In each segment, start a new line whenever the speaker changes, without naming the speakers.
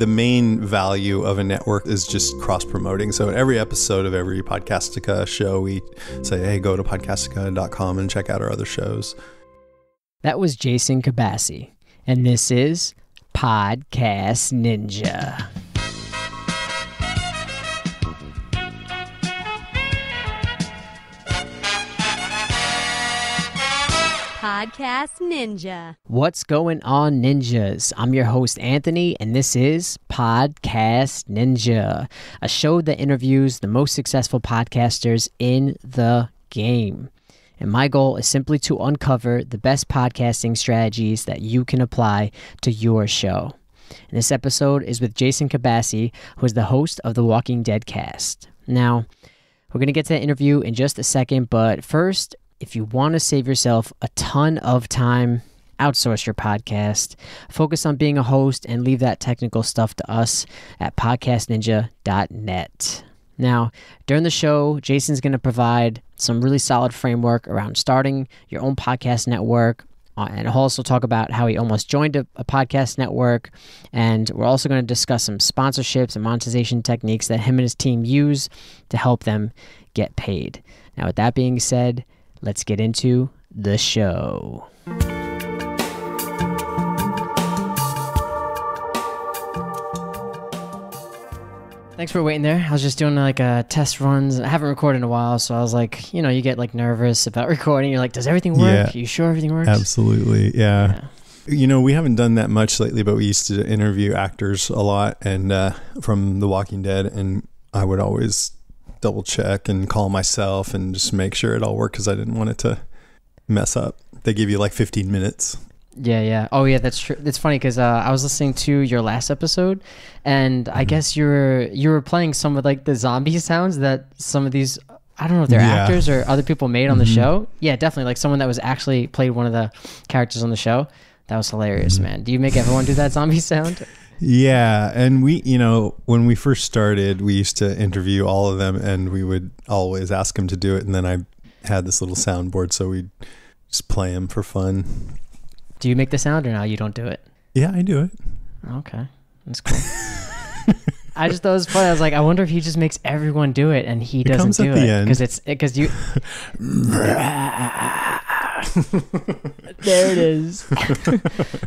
the main value of a network is just cross promoting. So in every episode of every Podcastica show, we say, hey, go to podcastica.com and check out our other shows.
That was Jason Cabassi, and this is Podcast Ninja.
Podcast Ninja.
What's going on, ninjas? I'm your host, Anthony, and this is Podcast Ninja, a show that interviews the most successful podcasters in the game. And my goal is simply to uncover the best podcasting strategies that you can apply to your show. And this episode is with Jason Cabassi, who is the host of the Walking Dead cast. Now, we're going to get to that interview in just a second, but first, if you want to save yourself a ton of time, outsource your podcast, focus on being a host, and leave that technical stuff to us at podcastninja.net. Now, during the show, Jason's going to provide some really solid framework around starting your own podcast network. Uh, and he'll also talk about how he almost joined a, a podcast network. And we're also going to discuss some sponsorships and monetization techniques that him and his team use to help them get paid. Now, with that being said, let's get into the show. Thanks for waiting there. I was just doing like a uh, test runs. I haven't recorded in a while, so I was like, you know, you get like nervous about recording. You're like, does everything work? Yeah, Are you sure everything works? Absolutely.
yeah. yeah you know, we haven't done that much lately, but we used to interview actors a lot and uh, from The Walking Dead, and I would always double check and call myself and just make sure it all worked because I didn't want it to mess up. They give you like 15 minutes.
Yeah, yeah. Oh, yeah. That's true. It's funny because uh, I was listening to your last episode, and I mm-hmm. guess you were you were playing some of like the zombie sounds that some of these I don't know if they're yeah. actors or other people made on the mm-hmm. show. Yeah, definitely. Like someone that was actually played one of the characters on the show. That was hilarious, mm-hmm. man. Do you make everyone do that zombie sound?
Yeah, and we, you know, when we first started, we used to interview all of them, and we would always ask them to do it, and then I had this little soundboard, so we'd just play them for fun. Do you make the sound, or now you don't do it? Yeah, I do
it. Okay, that's cool. I just thought it was funny. I was like, I wonder if he just makes everyone do it, and he it doesn't do it because it's because you. there it is.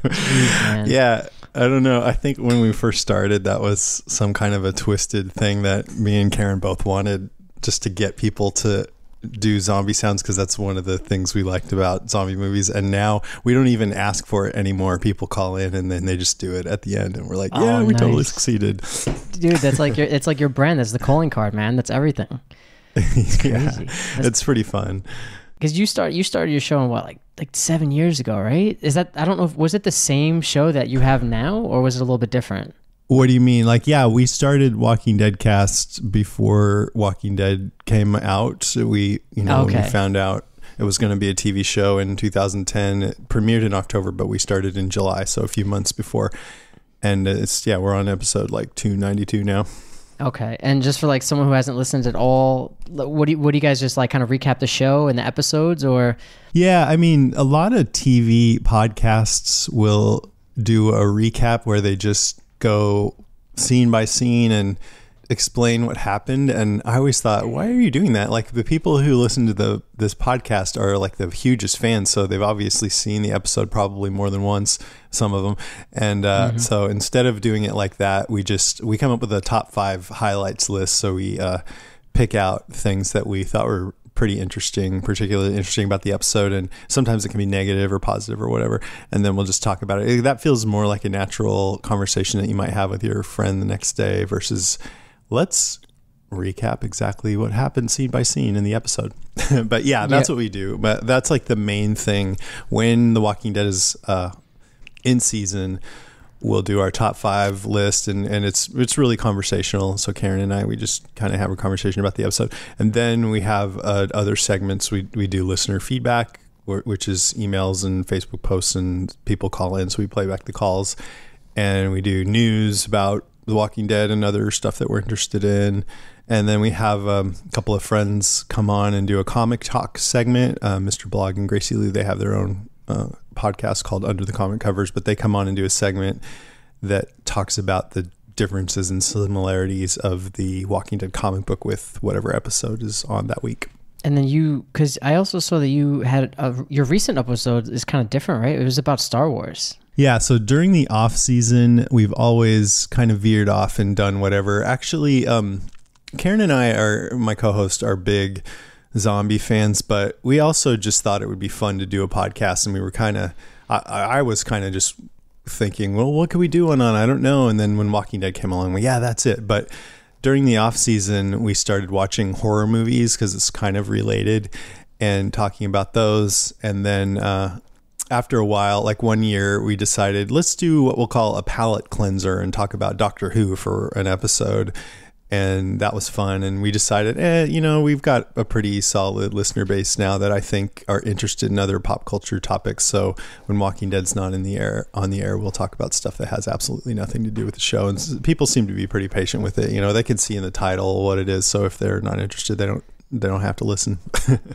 Jeez, yeah
I don't know. I think when we first started, that was some kind of a twisted thing that me and Karen both wanted just to get people to do zombie sounds because that's one of the things we liked about zombie movies. And now we don't even ask for it anymore. People call in and then they just do it at the end, and we're like, "Yeah, oh, we nice. totally succeeded."
Dude, that's like your it's like your brand. That's the calling card, man. That's everything. It's crazy. yeah, that's, it's pretty fun. Because you start you started your show in what like like seven years ago, right? Is that I don't know. If, was it the same show that you have now, or was it a little bit different?
What do you mean? Like, yeah, we started Walking Dead cast before Walking Dead came out. So we, you know, okay. we found out it was going to be a TV show in 2010. It premiered in October, but we started in July, so a few months before. And it's yeah, we're on episode like 292 now.
Okay, and just for like someone who hasn't listened at all, what do you, what do you guys just like kind of recap the show and the episodes or?
Yeah, I mean, a lot of TV podcasts will do a recap where they just go scene by scene and explain what happened and i always thought why are you doing that like the people who listen to the this podcast are like the hugest fans so they've obviously seen the episode probably more than once some of them and uh, mm-hmm. so instead of doing it like that we just we come up with a top five highlights list so we uh, pick out things that we thought were pretty interesting, particularly interesting about the episode. And sometimes it can be negative or positive or whatever. And then we'll just talk about it. That feels more like a natural conversation that you might have with your friend the next day versus let's recap exactly what happened scene by scene in the episode. but yeah, that's yeah. what we do. But that's like the main thing when The Walking Dead is uh, in season. We'll do our top five list, and, and it's it's really conversational. So Karen and I, we just kind of have a conversation about the episode, and then we have uh, other segments. We we do listener feedback, which is emails and Facebook posts, and people call in. So we play back the calls, and we do news about the Walking Dead and other stuff that we're interested in. And then we have um, a couple of friends come on and do a comic talk segment. Uh, Mr. Blog and Gracie Lou, they have their own uh, podcast called Under the Comic Covers, but they come on and do a segment that talks about the differences and similarities of the Walking Dead comic book with whatever episode is on that week
and then you because i also saw that you had a, your recent episode is kind of different right it was about star wars
yeah so during the off season we've always kind of veered off and done whatever actually um, karen and i are my co-host are big zombie fans but we also just thought it would be fun to do a podcast and we were kind of I, I was kind of just thinking well what could we do one on i don't know and then when walking dead came along well yeah that's it but during the off season, we started watching horror movies because it's kind of related and talking about those. And then uh, after a while, like one year, we decided let's do what we'll call a palate cleanser and talk about Doctor Who for an episode and that was fun. And we decided, eh, you know, we've got a pretty solid listener base now that I think are interested in other pop culture topics. So when Walking Dead's not in the air on the air, we'll talk about stuff that has absolutely nothing to do with the show. And people seem to be pretty patient with it. You know, they can see in the title what it is. So if they're not interested, they don't they don't have to listen.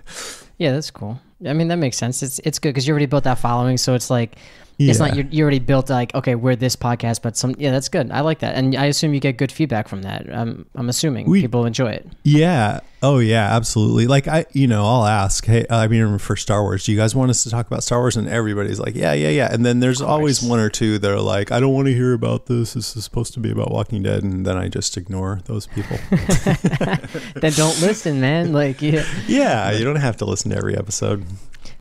yeah, that's cool. I mean, that makes sense. It's it's good because you already built that following, so it's like yeah. It's not you're, you already built like okay we're this podcast, but some yeah that's good. I like that, and I assume you get good feedback from that. I'm I'm assuming we, people enjoy it.
Yeah. Oh yeah, absolutely. Like I you know I'll ask. Hey, I mean for Star Wars, do you guys want us to talk about Star Wars? And everybody's like, yeah, yeah, yeah. And then there's always one or two that are like, I don't want to hear about this. This is supposed to be about Walking Dead, and then I just ignore those people.
then don't listen, man. Like yeah.
Yeah, you don't have to listen to every episode.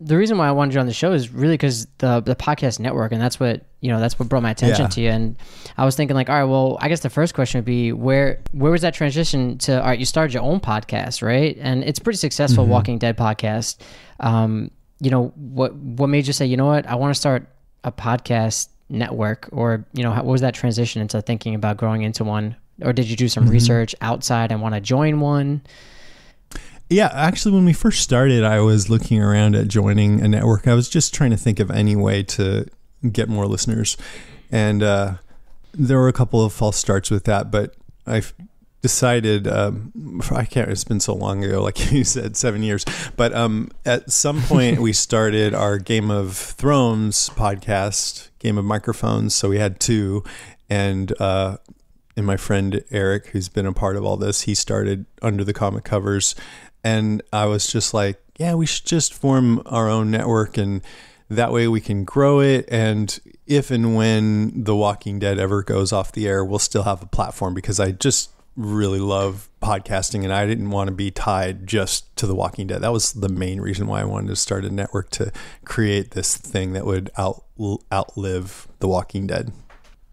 The reason why I wanted you on the show is really because the the podcast network, and that's what you know, that's what brought my attention yeah. to you. And I was thinking like, all right, well, I guess the first question would be where where was that transition to? All right, you started your own podcast, right? And it's pretty successful, mm -hmm. Walking Dead podcast. Um, you know what what made you say, you know what, I want to start a podcast network, or you know, how, what was that transition into thinking about growing into one? Or did you do some mm -hmm. research outside and want to join one?
Yeah, actually, when we first started, I was looking around at joining a network. I was just trying to think of any way to get more listeners, and uh, there were a couple of false starts with that. But I decided um, I can't. It's been so long ago, like you said, seven years. But um, at some point, we started our Game of Thrones podcast, Game of Microphones. So we had two, and uh, and my friend Eric, who's been a part of all this, he started under the comic covers and I was just like, yeah, we should just form our own network and that way we can grow it. And if and when The Walking Dead ever goes off the air, we'll still have a platform because I just really love podcasting and I didn't want to be tied just to The Walking Dead. That was the main reason why I wanted to start a network to create this thing that would out outlive The Walking Dead.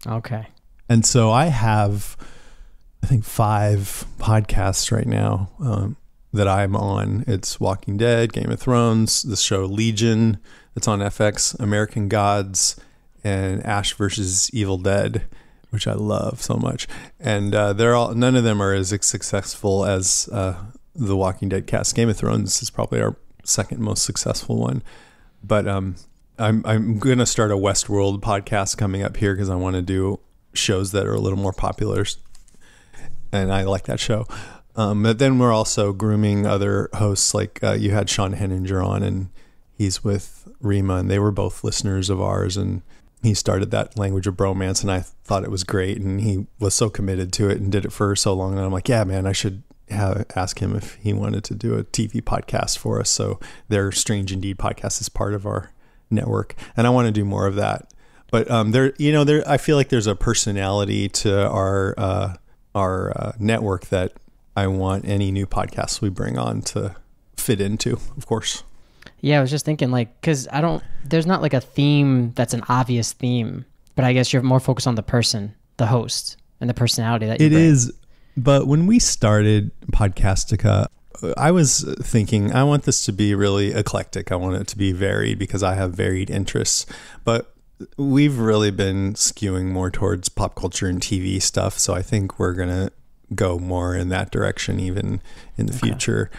Okay. And so I have I think 5 podcasts right now. Um, that I'm on. It's Walking Dead, Game of Thrones, the show Legion. It's on FX, American Gods, and Ash versus Evil Dead, which I love so much. And uh, they're all none of them are as successful as uh, the Walking Dead cast. Game of Thrones is probably our second most successful one, but um, I'm I'm gonna start a Westworld podcast coming up here because I want to do shows that are a little more popular, and I like that show. Um, but then we're also grooming other hosts, like uh, you had Sean Henninger on, and he's with Rima, and they were both listeners of ours, and he started that language of bromance, and I thought it was great, and he was so committed to it and did it for so long, and I'm like, yeah, man, I should have, ask him if he wanted to do a TV podcast for us. So their Strange Indeed podcast is part of our network, and I want to do more of that. But um, there, you know, there, I feel like there's a personality to our uh, our uh, network that I want any new podcasts we bring on to fit into, of course.
Yeah, I was just thinking like cuz I don't there's not like a theme that's an obvious theme, but I guess you're more focused on the person, the host, and the personality that you It bring. is.
But when we started Podcastica, I was thinking I want this to be really eclectic. I want it to be varied because I have varied interests. But we've really been skewing more towards pop culture and TV stuff, so I think we're going to go more in that direction even in the okay. future.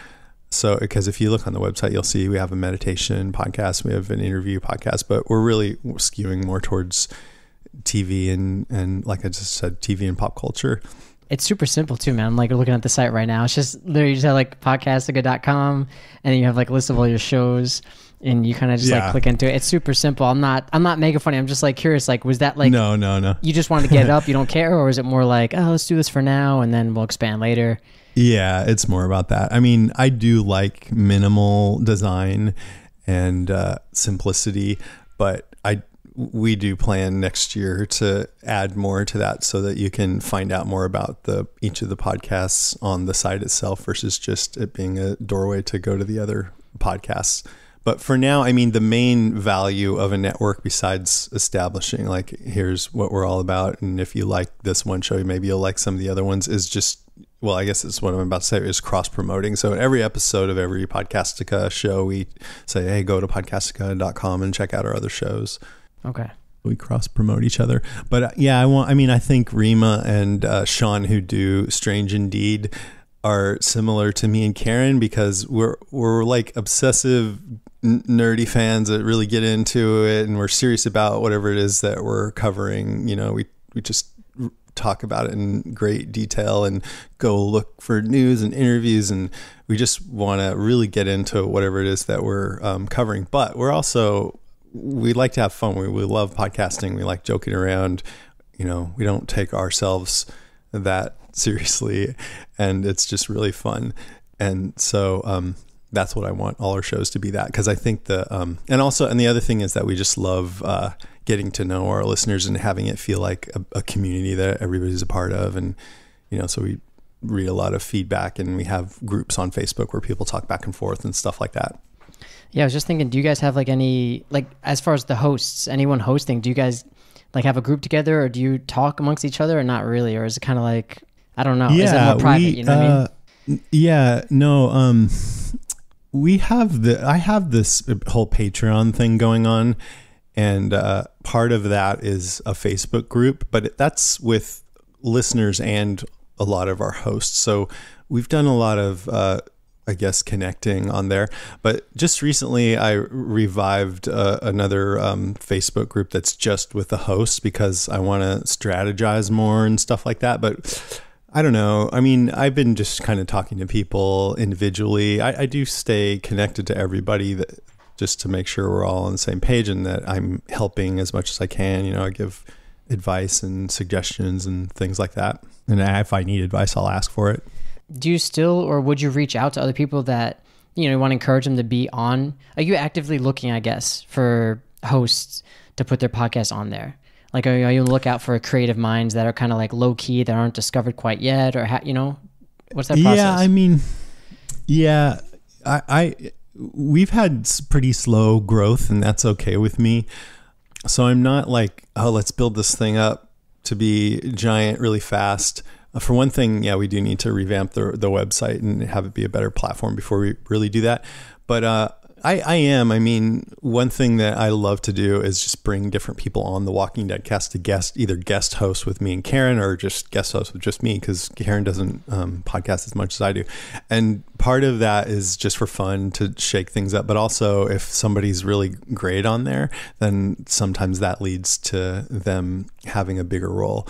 So, because if you look on the website, you'll see we have a meditation podcast, we have an interview podcast, but we're really skewing more towards TV and
and like I just said, TV and pop culture it's super simple too, man. I'm like looking at the site right now. It's just literally just have like podcastica.com and then you have like a list of all your shows and you kind of just yeah. like click into it. It's super simple. I'm not I'm not making funny. I'm just like curious like was that like No, no, no. You just wanted to get up, you don't care or is it more like, "Oh, let's do this for now and then we'll expand later?"
Yeah, it's more about that. I mean, I do like minimal design and uh simplicity, but we do plan next year to add more to that so that you can find out more about the each of the podcasts on the site itself versus just it being a doorway to go to the other podcasts. But for now, I mean the main value of a network besides establishing like here's what we're all about and if you like this one show, maybe you'll like some of the other ones is just well, I guess it's what I'm about to say is cross promoting. So in every episode of every Podcastica show, we say, hey, go to podcastica.com and check out our other shows. Okay. We cross promote each other, but uh, yeah, I want. I mean, I think Rima and uh, Sean, who do Strange Indeed, are similar to me and Karen because we're we're like obsessive n- nerdy fans that really get into it and we're serious about whatever it is that we're covering. You know, we we just talk about it in great detail and go look for news and interviews and we just want to really get into whatever it is that we're um, covering. But we're also we like to have fun. We, we love podcasting. We like joking around. You know, we don't take ourselves that seriously, and it's just really fun. And so um, that's what I want all our shows to be that because I think the um, and also and the other thing is that we just love uh, getting to know our listeners and having it feel like a, a community that everybody's a part of, and you know, so we read a lot of feedback and we have groups on Facebook where people talk back and forth and stuff like that.
Yeah, I was just thinking, do you guys have like any like as far as the hosts, anyone hosting, do you guys like have a group together or do you talk amongst each other or not really? Or is it kinda like I don't know, yeah, private, we, you know uh, I
mean? Uh, yeah, no, um we have the I have this whole Patreon thing going on and uh, part of that is a Facebook group, but that's with listeners and a lot of our hosts. So we've done a lot of uh, I guess connecting on there. But just recently, I revived uh, another um, Facebook group that's just with the hosts because I want to strategize more and stuff like that. But I don't know. I mean, I've been just kind of talking to people individually. I, I do stay connected to everybody that just to make sure we're all on the same page and that I'm helping as much as I can. You know, I give advice and suggestions and things like that. And if I need advice, I'll ask for it
do you still or would you reach out to other people that you know you want to encourage them to be on are you actively looking i guess for hosts to put their podcast on there like are you, are you look out for creative minds that are kind of like low key that aren't discovered quite yet or ha- you know what's that process yeah i
mean yeah i i we've had pretty slow growth and that's okay with me so i'm not like oh let's build this thing up to be giant really fast uh, for one thing, yeah, we do need to revamp the, the website and have it be a better platform before we really do that. But uh, I, I am. I mean, one thing that I love to do is just bring different people on the Walking Dead cast to guest, either guest host with me and Karen, or just guest host with just me, because Karen doesn't um, podcast as much as I do. And part of that is just for fun to shake things up. But also, if somebody's really great on there, then sometimes that leads to them having a bigger role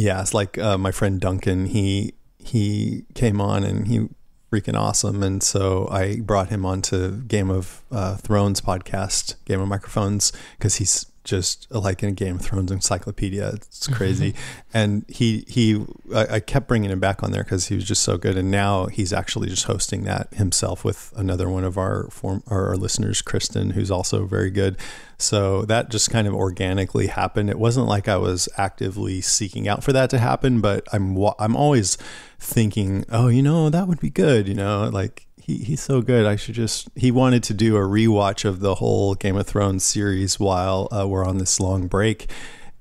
yeah, it's like uh, my friend Duncan. He he came on and he freaking awesome, and so I brought him onto Game of uh, Thrones podcast, Game of Microphones, because he's just like in a Game of Thrones encyclopedia. It's mm-hmm. crazy. and he he I, I, kept bringing him back on there because he was just so good. And now he's actually just hosting that himself with another one of our form our listeners, Kristen, who's also very good. So that just kind of organically happened. It wasn't like I was actively seeking out for that to happen, but I'm I'm always thinking, oh, you know, that would be good. You know, like he's so good. I should just. He wanted to do a rewatch of the whole Game of Thrones series while uh, we're on this long break.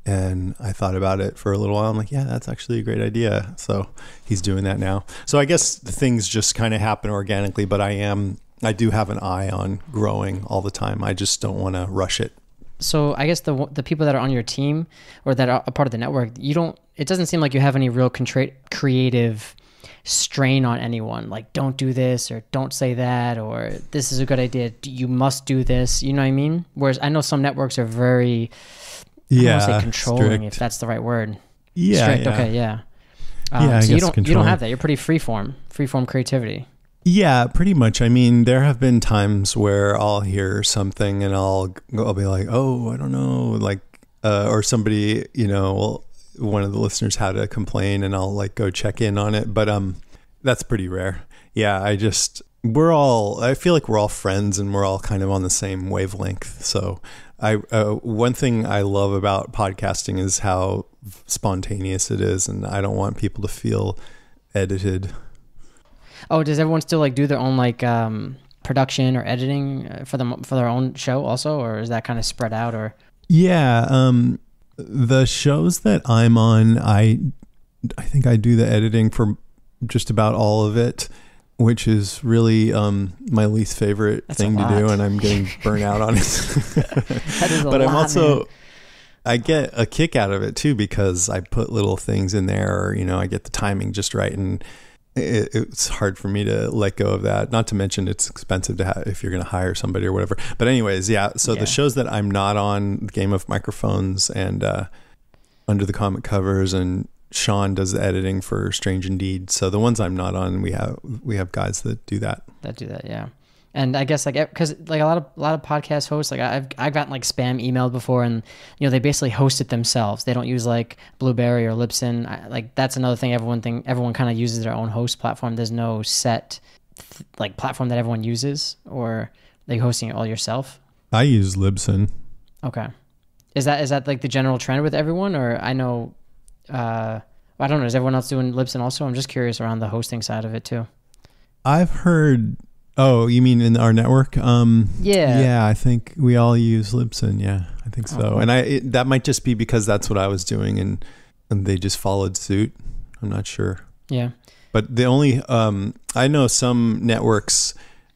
And I thought about it for a little while. I'm like, yeah, that's actually a great idea. So he's doing that now. So I guess things just kind of happen organically, but I am, I do have an eye on growing all the time. I just don't want to rush it
so I guess the the people that are on your team or that are a part of the network, you don't. It doesn't seem like you have any real contra- creative strain on anyone like don't do this or don't say that or this is a good idea you must do this you know what i mean whereas i know some networks are very yeah say controlling strict. if that's the right word yeah, strict yeah. okay yeah um, yeah, so you don't you don't have that. You're pretty freeform, freeform creativity.
Yeah, pretty much. I mean, there have been times where I'll hear something and I'll I'll be like, oh, I don't know, like, uh, or somebody you know will one of the listeners how to complain and I'll like go check in on it. But um that's pretty rare. Yeah, I just we're all I feel like we're all friends and we're all kind of on the same wavelength. So I uh, one thing I love about podcasting is how spontaneous it is and I don't want people to feel edited.
Oh, does everyone still like do their own like um production or editing uh, for them for their own show also or is that kind of spread out or
yeah um the shows that I'm on, I I think I do the editing for just about all of it, which is really um, my least favorite That's thing to do, and I'm getting burnt out on it. but lot, I'm also man. I get a kick out of it too because I put little things in there, or, you know, I get the timing just right and it, it's hard for me to let go of that. Not to mention it's expensive to have if you're going to hire somebody or whatever. But anyways, yeah. So yeah. the shows that I'm not on, Game of Microphones and uh, Under the comic Covers, and Sean does the editing for Strange Indeed. So the ones I'm not on, we have we have guys that do that.
That do that, yeah and I guess like because like a lot of a lot of podcast hosts like I've I've gotten like spam emailed before, and you know they basically host it themselves. They don't use like Blueberry or Libsyn. I, like that's another thing everyone thing everyone kind of uses their own host platform. There's no set th- like platform that everyone uses, or like hosting it all yourself.
I use Libsyn.
Okay, is that is that like the general trend with everyone, or I know, uh, I don't know. Is everyone else doing Libsyn also? I'm just curious around the hosting side of it too.
I've heard Oh, you mean in our network? Um, yeah. Yeah, I think we all use Libsyn. Yeah, I think so. Uh-huh. And I it, that might just be because that's what I was doing, and and they just followed suit. I'm not sure. Yeah. But the only um, I know some networks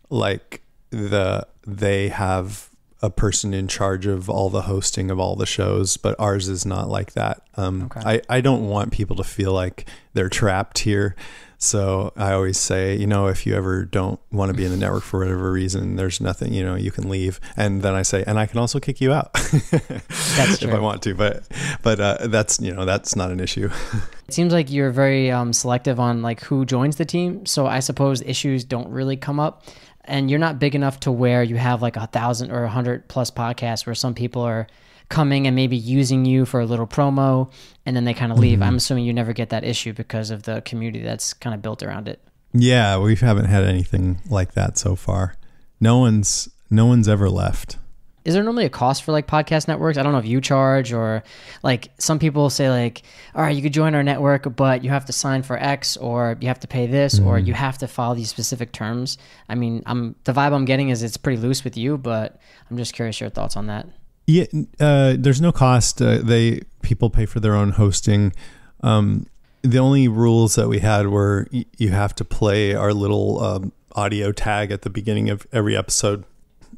like the they have a person in charge of all the hosting of all the shows, but ours is not like that. Um, okay. I I don't want people to feel like they're trapped here. So I always say, you know, if you ever don't want to be in the network for whatever reason, there's nothing, you know, you can leave. And then I say, and I can also kick you out if I want to. But but uh, that's you know that's not an issue.
it seems like you're very um, selective on like who joins the team. So I suppose issues don't really come up. And you're not big enough to where you have like a thousand or a hundred plus podcasts where some people are coming and maybe using you for a little promo and then they kind of leave. Mm-hmm. I'm assuming you never get that issue because of the community that's kind of built around it.
Yeah, we haven't had anything like that so far. No one's no one's ever left.
Is there normally a cost for like podcast networks? I don't know if you charge or like some people say like, all right, you could join our network, but you have to sign for X or you have to pay this mm-hmm. or you have to follow these specific terms. I mean, I'm the vibe I'm getting is it's pretty loose with you, but I'm just curious your thoughts on that.
Yeah, uh, there's no cost. Uh, they people pay for their own hosting. Um, the only rules that we had were y- you have to play our little um, audio tag at the beginning of every episode.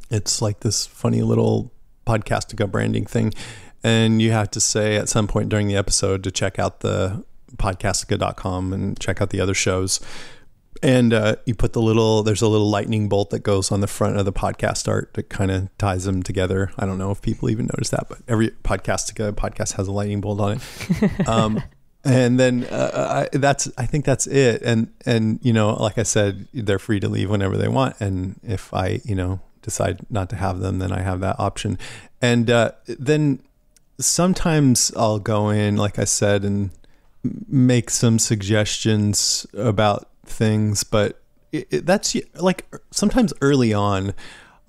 It's like this funny little podcastica branding thing, and you have to say at some point during the episode to check out the podcastica.com and check out the other shows and uh, you put the little there's a little lightning bolt that goes on the front of the podcast art that kind of ties them together i don't know if people even notice that but every podcast podcast has a lightning bolt on it um, and then uh, I, that's i think that's it and and you know like i said they're free to leave whenever they want and if i you know decide not to have them then i have that option and uh, then sometimes i'll go in like i said and make some suggestions about things, but it, it, that's like sometimes early on,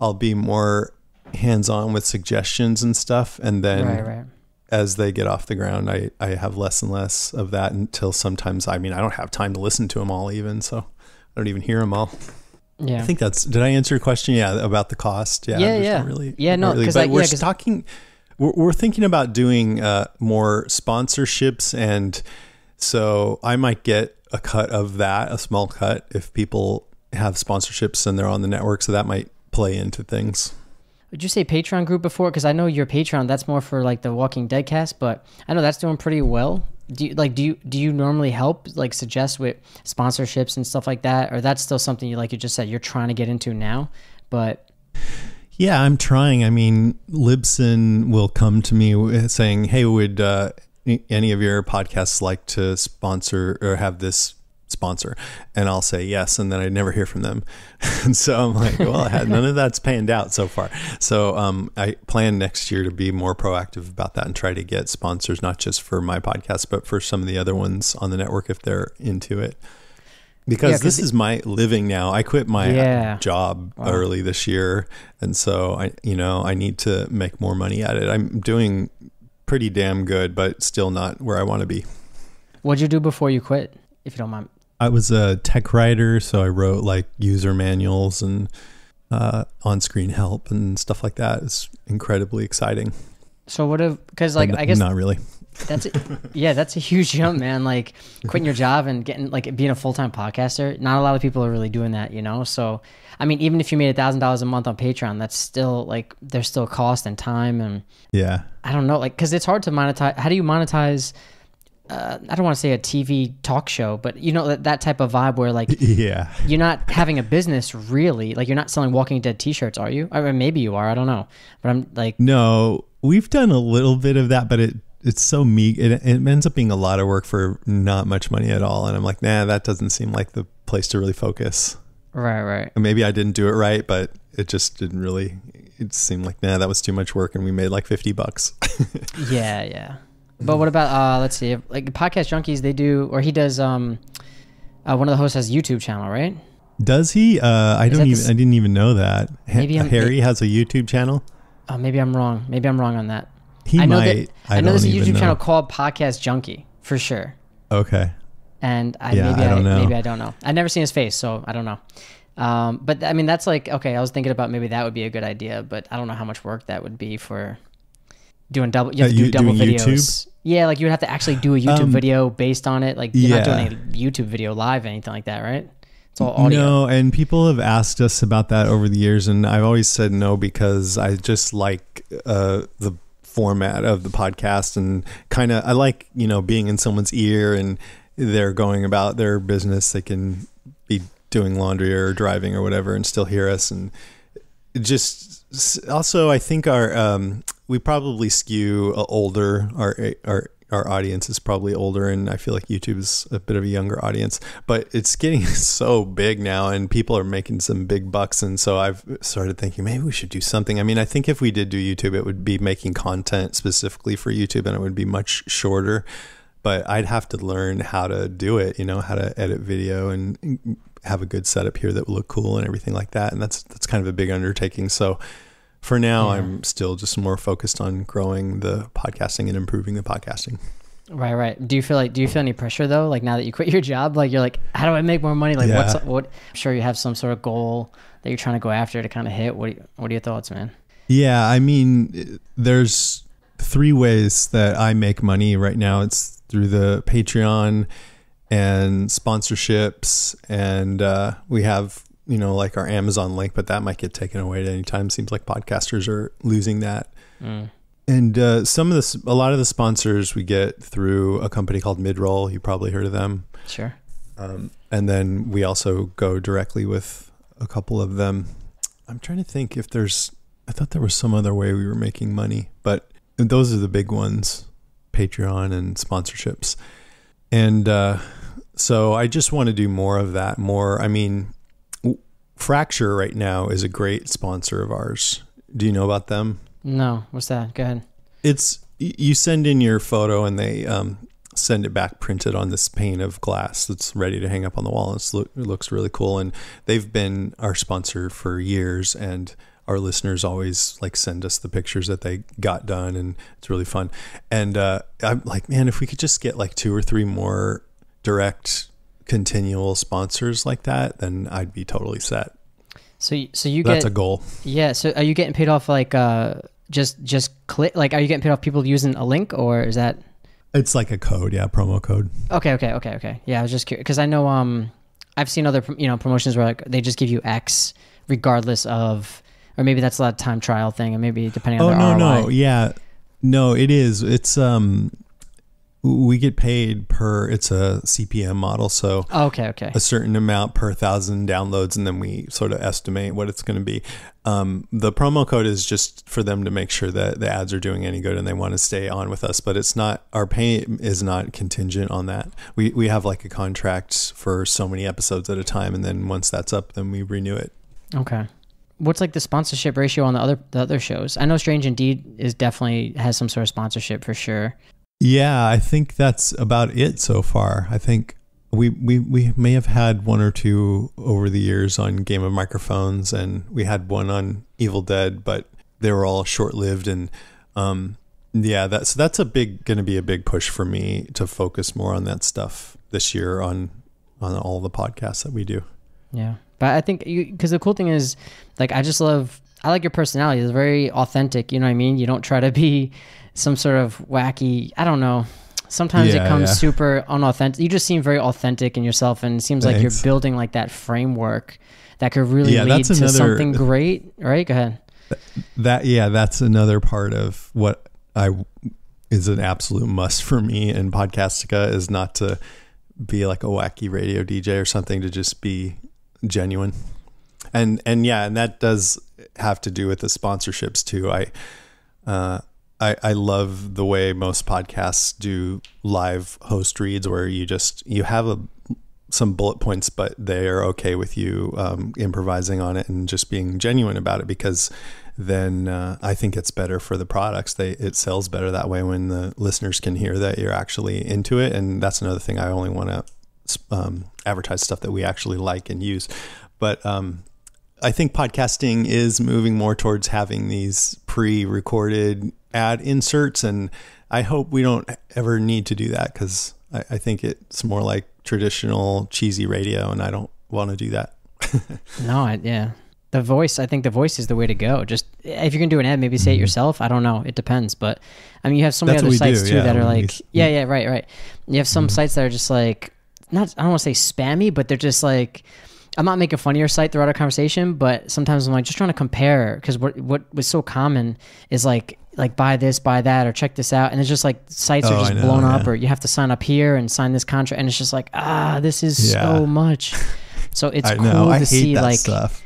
I'll be more hands on with suggestions and stuff. And then right, right. as they get off the ground, I, I have less and less of that until sometimes, I mean, I don't have time to listen to them all even. So I don't even hear them all. Yeah. I think that's, did I answer your question? Yeah. About the cost. Yeah. Yeah. yeah. really. Yeah. No, really, but we're yeah, talking, we're, we're, thinking about doing uh, more sponsorships. And so I might get a cut of that, a small cut, if people have sponsorships and they're on the network. So that might play into things.
Would you say Patreon group before? Because I know your Patreon, that's more for like the Walking Dead cast, but I know that's doing pretty well. Do you like do you do you normally help like suggest with sponsorships and stuff like that, or that's still something you like you just said you're trying to get into now, but
yeah, I'm trying. I mean, Libsyn will come to me saying, "Hey, would uh, any of your podcasts like to sponsor or have this sponsor? And I'll say yes. And then I never hear from them. and so I'm like, well, none of that's panned out so far. So um, I plan next year to be more proactive about that and try to get sponsors, not just for my podcast, but for some of the other ones on the network if they're into it. Because yeah, this is my living now. I quit my uh, yeah. job wow. early this year. And so I, you know, I need to make more money at it. I'm doing pretty damn good, but still not where I want to be.
What'd you do before you quit, if you don't mind?
I was a tech writer, so I wrote like user manuals and uh, on screen help and stuff like that. It's incredibly exciting.
So, what if, because like, I guess. Not really. That's a, yeah, that's a huge jump, man. Like quitting your job and getting like being a full time podcaster. Not a lot of people are really doing that, you know. So, I mean, even if you made a thousand dollars a month on Patreon, that's still like there's still cost and time and yeah. I don't know, like because it's hard to monetize. How do you monetize? Uh, I don't want to say a TV talk show, but you know that, that type of vibe where like yeah, you're not having a business really. Like you're not selling Walking Dead T-shirts, are you? maybe you are. I don't know. But I'm like
no, we've done a little bit of that, but it it's so meek. It, it ends up being a lot of work for not much money at all. And I'm like, nah, that doesn't seem like the place to really focus. Right, right. And maybe I didn't do it right, but it just didn't really. It seemed like nah, that was too much work, and we made like fifty bucks.
yeah, yeah. But what about uh? Let's see. Like podcast junkies, they do, or he does. Um, uh, one of the hosts has YouTube channel, right?
Does he? Uh, I Is don't even. I didn't even know that. Maybe ha- Harry has a YouTube channel.
Oh, maybe I'm wrong. Maybe I'm wrong on that. He I know That, I, I know there's a YouTube know. channel called Podcast Junkie for sure. Okay. And I, yeah, maybe I, I maybe I don't know. I've never seen his face, so I don't know. Um, but I mean, that's like okay. I was thinking about maybe that would be a good idea, but I don't know how much work that would be for doing double. You have uh, to do you, double videos. YouTube? Yeah, like you would have to actually do a YouTube um, video based on it. Like you're yeah. not doing a YouTube video live, anything like that, right? It's all audio.
No, and people have asked us about that over the years, and I've always said no because I just like uh, the format of the podcast and kind of I like you know being in someone's ear and they're going about their business. They can be doing laundry or driving or whatever and still hear us and just also I think our um, we probably skew uh, older our our our audience is probably older and I feel like YouTube is a bit of a younger audience, but it's getting so big now and people are making some big bucks and so I've started thinking maybe we should do something. I mean, I think if we did do YouTube, it would be making content specifically for YouTube and it would be much shorter, but I'd have to learn how to do it, you know, how to edit video and have a good setup here that will look cool and everything like that. And that's that's kind of a big undertaking. So for now, yeah. I'm still just more focused on growing the podcasting and improving the podcasting.
Right, right. Do you feel like do you feel any pressure though? Like now that you quit your job, like you're like, how do I make more money? Like yeah. what's what? I'm sure you have some sort of goal that you're trying to go after to kind of hit. What What are your thoughts, man?
Yeah, I mean, there's three ways that I make money right now. It's through the Patreon and sponsorships, and uh, we have you know, like our Amazon link, but that might get taken away at any time. Seems like podcasters are losing that. Mm. And uh, some of the, a lot of the sponsors we get through a company called Midroll. You probably heard of them. Sure. Um, and then we also go directly with a couple of them. I'm trying to think if there's, I thought there was some other way we were making money, but those are the big ones Patreon and sponsorships. And uh, so I just want to do more of that. More, I mean, Fracture right now is a great sponsor of ours. Do you know about them?
No. What's that? Go ahead.
It's you send in your photo and they um, send it back printed on this pane of glass that's ready to hang up on the wall. It's, it looks really cool. And they've been our sponsor for years. And our listeners always like send us the pictures that they got done. And it's really fun. And uh, I'm like, man, if we could just get like two or three more direct continual sponsors like that, then I'd be totally set. So, so you that's get, a goal.
Yeah. So, are you getting paid off like uh, just just click? Like, are you getting paid off people using a link, or is that? It's like a code, yeah, promo code. Okay, okay, okay, okay. Yeah, I was just curious because I know um, I've seen other you know promotions where like they just give you X regardless of, or maybe that's a lot of time trial thing, and maybe depending on. Oh no, ROI. no,
yeah, no, it is. It's um, we get paid per it's a CPM model, so
oh, okay, okay, a
certain amount per thousand downloads, and then we sort of estimate what it's going to be. Um, the promo code is just for them to make sure that the ads are doing any good and they want to stay on with us, but it's not our pay is not contingent on that. We we have like a contract for so many episodes at a time, and then once that's up, then we renew it.
Okay what's like the sponsorship ratio on the other the other shows? I know Strange Indeed is definitely has some sort of sponsorship for sure.
Yeah, I think that's about it so far. I think we, we, we may have had one or two over the years on Game of Microphones, and we had one on Evil Dead, but they were all short lived. And um, yeah, that's so that's a big going to be a big push for me to focus more on that stuff this year on on all the podcasts that we do.
Yeah, but I think because the cool thing is, like, I just love I like your personality. It's very authentic. You know what I mean? You don't try to be some sort of wacky. I don't know. Sometimes yeah, it comes yeah. super unauthentic. You just seem very authentic in yourself, and it seems Thanks. like you're building like that framework that could really yeah, lead to another, something great. Right? Go ahead.
That yeah, that's another part of what I is an absolute must for me in Podcastica is not to be like a wacky radio DJ or something to just be genuine. And and yeah, and that does have to do with the sponsorships too. I uh, I, I love the way most podcasts do live host reads where you just you have a some bullet points, but they are okay with you um, improvising on it and just being genuine about it because then uh, I think it's better for the products. They it sells better that way when the listeners can hear that you're actually into it, and that's another thing I only want to um, advertise stuff that we actually like and use. But um, I think podcasting is moving more towards having these pre recorded ad inserts. And I hope we don't ever need to do that because I, I, think it's more like traditional cheesy radio. And I don't want to do that.
no, I, yeah. The voice, I think the voice is the way to go. Just if you're going to do an ad, maybe say it mm-hmm. yourself. I don't know. It depends. But I mean, you have so many That's other sites do, too yeah, that are like, yeah, mm. yeah, right, right. You have some mm-hmm. sites that are just like, not, I don't want to say spammy, but they're just like, I'm not making fun of your site throughout our conversation, but sometimes I'm like just trying to compare because what what was so common is like like buy this, buy that, or check this out, and it's just like sites oh, are just know, blown yeah. up, or you have to sign up here and sign this contract, and it's just like ah, this is yeah. so much. So it's I cool know. to see like stuff.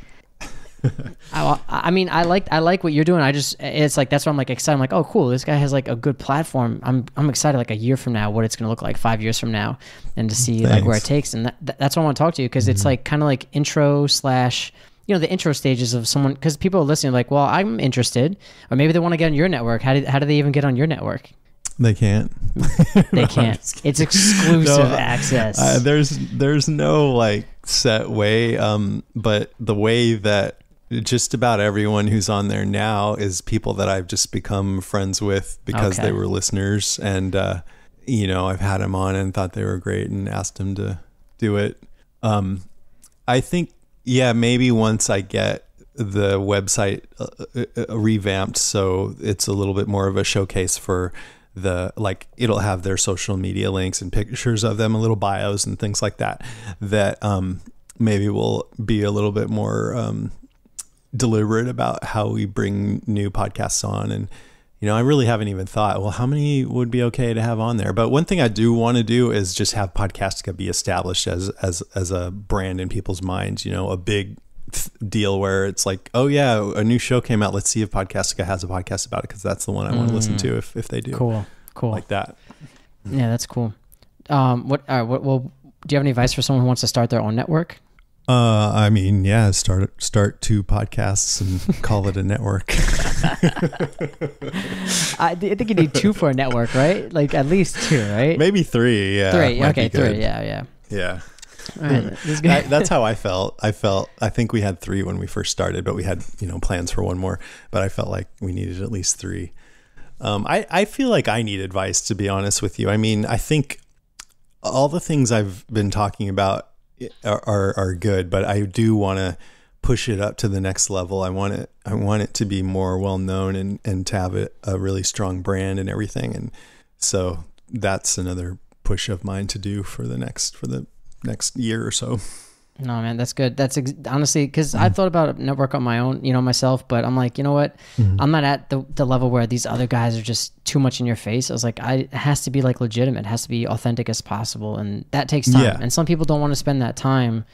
I, I, mean, I like I like what you're doing. I just it's like that's why I'm like excited. I'm like, oh, cool. This guy has like a good platform. I'm I'm excited. Like a year from now, what it's gonna look like five years from now, and to see Thanks. like where it takes. And that, that's why I want to talk to you because mm-hmm. it's like kind of like intro slash you know the intro stages of someone because people are listening like, well, I'm interested, or maybe they want to get on your network. How do how do they even get on your network?
They can't.
they can't. It's exclusive no, access. Uh,
there's there's no like set way. Um, but the way that just about everyone who's on there now is people that I've just become friends with because okay. they were listeners, and uh, you know I've had them on and thought they were great and asked them to do it. Um, I think yeah, maybe once I get the website uh, uh, uh, revamped so it's a little bit more of a showcase for the like it'll have their social media links and pictures of them and little bios and things like that that um, maybe will be a little bit more um, deliberate about how we bring new podcasts on and you know, I really haven't even thought, well, how many would be okay to have on there? But one thing I do want to do is just have Podcastica be established as as as a brand in people's minds, you know, a big deal where it's like, oh yeah, a new show came out. Let's see if Podcastica has a podcast about it because that's the one I mm. want to listen mm. to if if they do. Cool, cool, like that.
Yeah, that's cool. Um, what? All uh, right, what? Well, do you have any advice for someone who wants to start their own network? Uh,
I mean, yeah, start start two podcasts and call it a network.
I, th- I, think you need two for a network, right? Like at least two, right? Maybe three. Yeah, three. Okay, three. Yeah, yeah, yeah. All right, that, that's
how I felt. I felt I think we had three when we first started, but we had you know plans for one more. But I felt like we needed at least three. Um, I I feel like I need advice to be honest with you. I mean, I think all the things I've been talking about are, are, are good, but I do want to push it up to the next level. I want it I want it to be more well known and and to have it, a really strong brand and everything. And so that's another push of mine to do for the next for the
next year or so. No, man, that's good. That's ex- honestly because mm-hmm. I thought about network on my own, you know, myself. But I'm like, you know what? Mm-hmm. I'm not at the, the level where these other guys are just too much in your face. I was like, I it has to be like legitimate, it has to be authentic as possible, and that takes time. Yeah. And some people don't want to spend that time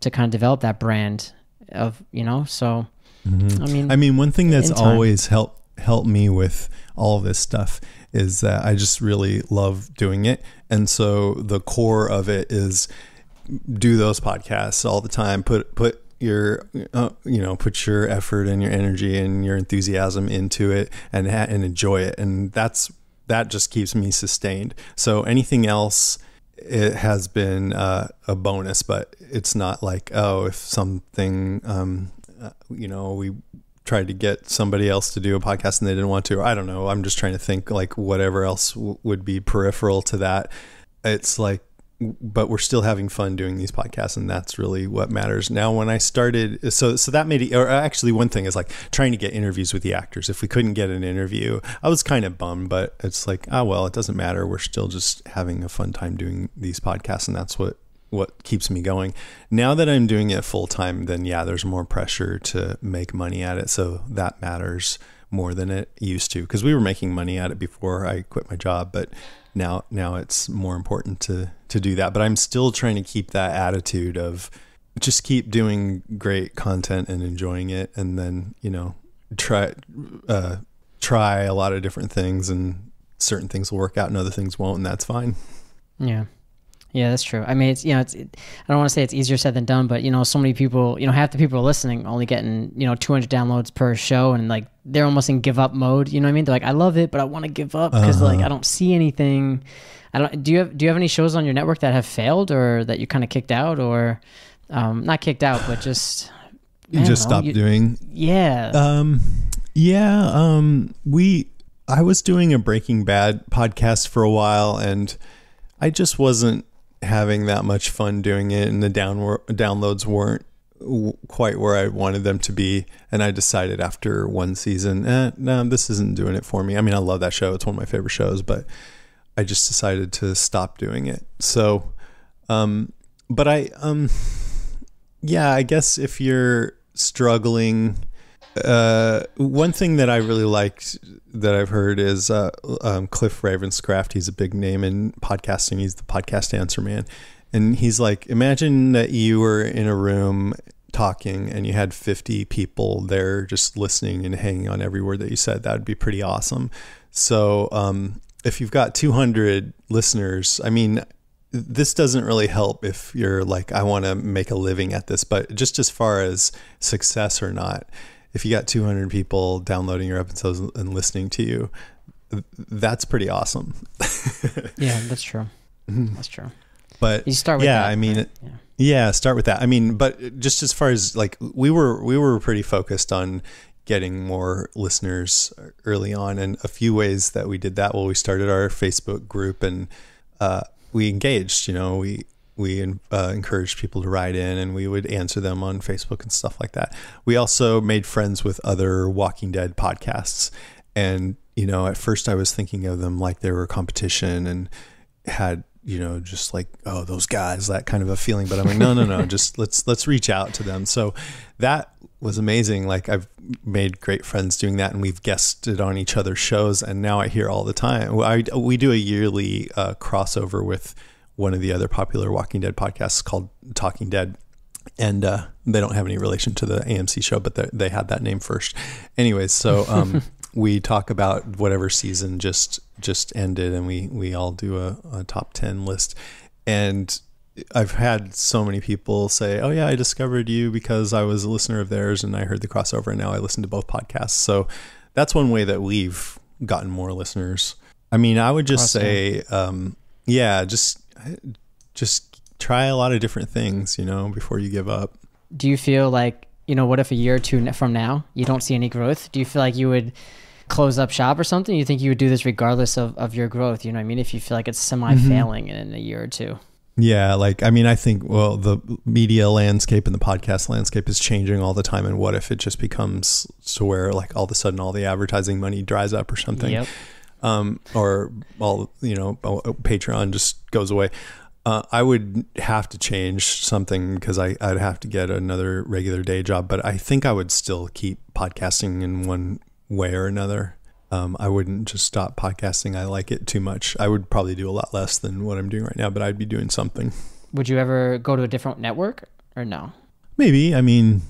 to kind of develop that brand of, you know. So, mm-hmm. I mean, I mean, one thing that's always
helped helped me with all this stuff is that I just really love doing it, and so the core of it is do those podcasts all the time. Put put your uh, you know put your effort and your energy and your enthusiasm into it and and enjoy it. And that's that just keeps me sustained. So anything else it has been uh, a bonus, but it's not like oh, if something um, uh, you know we tried to get somebody else to do a podcast and they didn't want to. I don't know. I'm just trying to think like whatever else w- would be peripheral to that. It's like but we're still having fun doing these podcasts and that's really what matters now when i started so so that made it or actually one thing is like trying to get interviews with the actors if we couldn't get an interview i was kind of bummed but it's like ah oh, well it doesn't matter we're still just having a fun time doing these podcasts and that's what what keeps me going now that i'm doing it full time then yeah there's more pressure to make money at it so that matters more than it used to because we were making money at it before I quit my job, but now now it's more important to to do that but i'm still trying to keep that attitude of just keep doing great content and enjoying it and then you know try uh, try a lot of different things and certain things will work out and other things won't and that's fine
yeah yeah, that's true. I mean, it's you know, it's it, I don't want to say it's easier said than done, but you know, so many people, you know, half the people listening only getting you know 200 downloads per show, and like they're almost in give up mode. You know what I mean? They're like, I love it, but I want to give up because uh-huh. like I don't see anything. I don't. Do you have Do you have any shows on your network that have failed or that you kind of kicked out or um, not kicked out, but just you just know, stopped you, doing? Yeah.
Um. Yeah. Um. We. I was doing a Breaking Bad podcast for a while, and I just wasn't having that much fun doing it, and the downward downloads weren't quite where I wanted them to be. And I decided after one season, eh, no, this isn't doing it for me. I mean, I love that show; it's one of my favorite shows, but I just decided to stop doing it. So, um, but I, um, yeah, I guess if you're struggling uh, one thing that I really liked that I've heard is uh, um, Cliff Ravenscraft. He's a big name in podcasting. He's the podcast answer man, and he's like, imagine that you were in a room talking and you had 50 people there just listening and hanging on every word that you said. That would be pretty awesome. So, um, if you've got 200 listeners, I mean, this doesn't really help if you're like, I want to make a living at this, but just as far as success or not if you got 200 people downloading your episodes and listening to you, that's pretty awesome.
yeah, that's true. Mm-hmm. That's true.
But you start with yeah, that, I mean, right? yeah. yeah, start with that. I mean, but just as far as like we were, we were pretty focused on getting more listeners early on, and a few ways that we did that. Well, we started our Facebook group and uh, we engaged. You know, we we uh, encouraged people to write in and we would answer them on Facebook and stuff like that. We also made friends with other Walking Dead podcasts. And, you know, at first I was thinking of them like they were competition and had, you know, just like, oh, those guys, that kind of a feeling. But I'm like, no, no, no, just let's, let's reach out to them. So that was amazing. Like I've made great friends doing that, and we've guested on each other's shows. And now I hear all the time. I, we do a yearly uh, crossover with one of the other popular Walking Dead podcasts called Talking Dead. And uh, they don't have any relation to the AMC show, but they had that name first. Anyways, so um, we talk about whatever season just just ended, and we we all do a, a top ten list. And I've had so many people say, "Oh yeah, I discovered you because I was a listener of theirs and I heard the crossover and now I listen to both podcasts." So that's one way that we've gotten more listeners. I mean, I would just say um, yeah,
just just try a lot of different things, you know, before you give up. Do you feel like, you know, what if a year or two from now you don't see any growth? Do you feel like you would close up shop or something? You think you would do this regardless of, of your growth? You know what I mean? If you feel like it's semi failing mm-hmm. in a year or two.
Yeah, like I mean, I think well, the media landscape and the podcast landscape is changing all the time. And what if it just becomes to where like all of a sudden all the advertising money dries up or something? Yep um, or all you know, oh, oh, Patreon just goes away. Uh, I would have to change something because I, would have to get another regular day job. But I think I would still keep podcasting in one way or another. Um, I wouldn't just stop podcasting. I like it too much. I would probably do a lot less than what I'm doing right now, but I'd be doing something.
Would you ever go to a different network or no?
Maybe. I mean,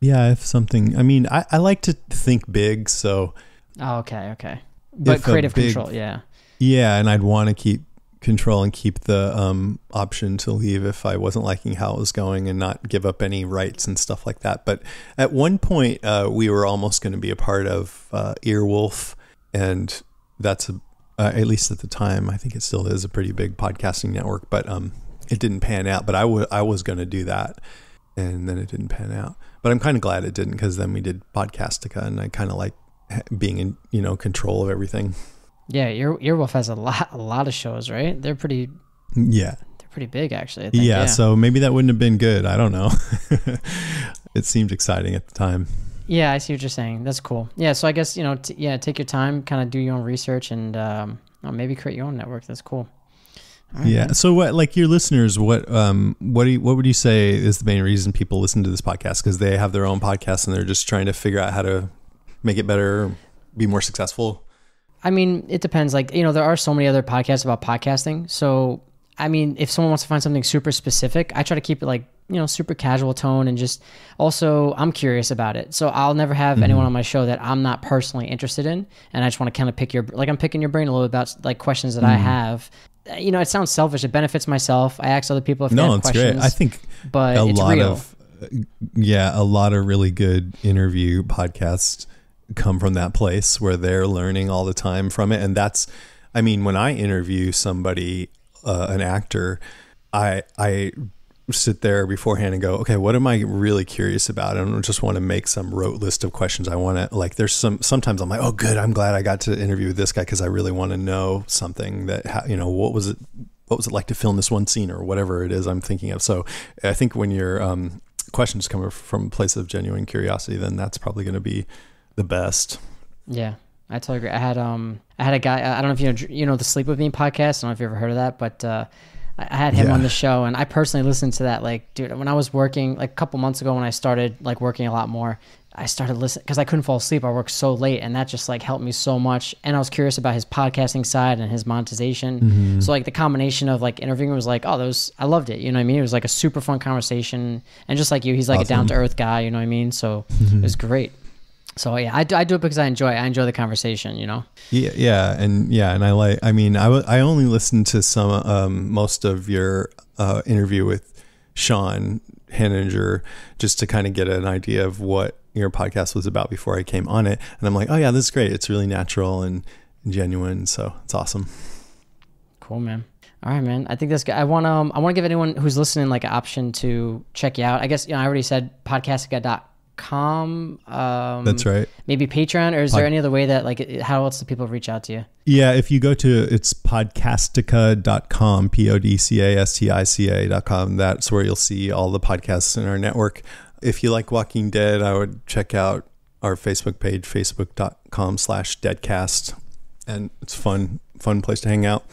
yeah, if something, I mean, I, I like to think big. So,
oh, okay, okay but creative big, control, yeah.
Yeah, and I'd want to keep control and keep the um, option to leave if I wasn't liking how it was going and not give up any rights and stuff like that. But at one point, uh, we were almost going to be a part of uh, Earwolf, and that's a, uh, at least at the time, I think it still is a pretty big podcasting network. But um, it didn't pan out. But I, w- I was going to do that, and then it didn't pan out. But I'm kind of glad it didn't because then we did Podcastica, and I kind of like being in you know control of everything.
Yeah, Ear- Earwolf has a lot a lot of shows, right? They're pretty. Yeah. They're pretty big, actually. Think, yeah, yeah, so
maybe that wouldn't have been good. I don't know. it seemed exciting at the time.
Yeah, I see what you're saying. That's cool. Yeah, so I guess you know, t- yeah, take your time, kind of do your own research, and um, oh, maybe create your own network. That's cool. Right, yeah.
So what, like your listeners, what, um, what do you, what would you say is the main reason people listen to this podcast? Because they have their own podcast and they're just trying to figure out how to make it better, be more successful?
I mean, it depends. Like, you know, there are so many other podcasts about podcasting. So, I mean, if someone wants to find something super specific, I try to keep it like, you know, super casual tone and just also I'm curious about it. So I'll never have mm-hmm. anyone on my show that I'm not personally interested in. And I just want to kind of pick your, like, I'm picking your brain a little about like questions that mm-hmm. I have. You know, it sounds selfish. It benefits myself. I ask other people if no, they have it's questions. Great. I think but a lot real. of,
yeah, a lot of really good interview podcasts come from that place where they're learning all the time from it. And that's, I mean, when I interview somebody, uh, an actor, I, I, sit there beforehand and go okay what am i really curious about i don't just want to make some rote list of questions i want to like there's some sometimes i'm like oh good i'm glad i got to interview this guy because i really want to know something that you know what was it what was it like to film this one scene or whatever it is i'm thinking of so i think when your um, questions come from a place of genuine curiosity then that's probably going to be the best.
Yeah, I totally agree. I had um, I had a guy. I don't know if you know you know the Sleep with Me podcast. I don't know if you ever heard of that, but uh, I had him yeah. on the show, and I personally listened to that. Like, dude, when I was working like a couple months ago, when I started like working a lot more, I started listening because I couldn't fall asleep. I worked so late, and that just like helped me so much. And I was curious about his podcasting side and his monetization. Mm-hmm. So like the combination of like interviewing was like, oh, those I loved it. You know what I mean? It was like a super fun conversation, and just like you, he's like awesome. a down to earth guy. You know what I mean? So mm-hmm. it was great so yeah, I do, I do it because I enjoy I enjoy the conversation, you know.
Yeah, yeah, and yeah, and I like. I mean, I, w- I only listened to some um, most of your uh, interview with Sean Henninger just to kind of get an idea of what your podcast was about before I came on it, and I'm like, oh yeah, this is great. It's really natural and genuine, so it's awesome.
Cool, man. All right, man. I think that's good. I want um I want to give anyone who's listening like an option to check you out. I guess you know I already said dot com um, that's right maybe patreon or is Pod- there any other way that like how else do people reach out to you
yeah if you go to it's podcastica.com p-o-d-c-a-s-t-i-c-a.com that's where you'll see all the podcasts in our network if you like walking dead i would check out our facebook page facebook.com slash deadcast and it's fun fun place to hang out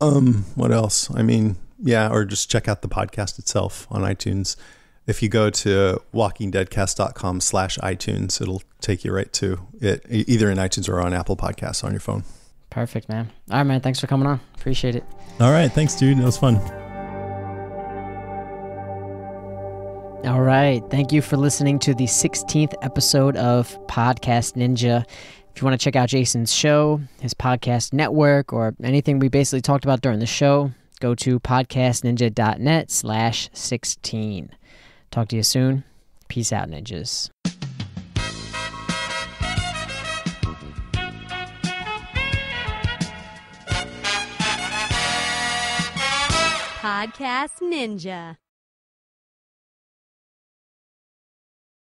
um what else i mean yeah or just check out the podcast itself on itunes if you go to walkingdeadcast.com slash iTunes, it'll take you right to it, either in iTunes or on Apple Podcasts on your phone.
Perfect, man. All right, man. Thanks for coming on. Appreciate it. All right. Thanks, dude. That was fun. All right. Thank you for listening to the 16th episode of Podcast Ninja. If you want to check out Jason's show, his podcast network, or anything we basically talked about during the show, go to podcastninja.net slash 16. Talk to you soon. Peace out, ninjas.
Podcast Ninja.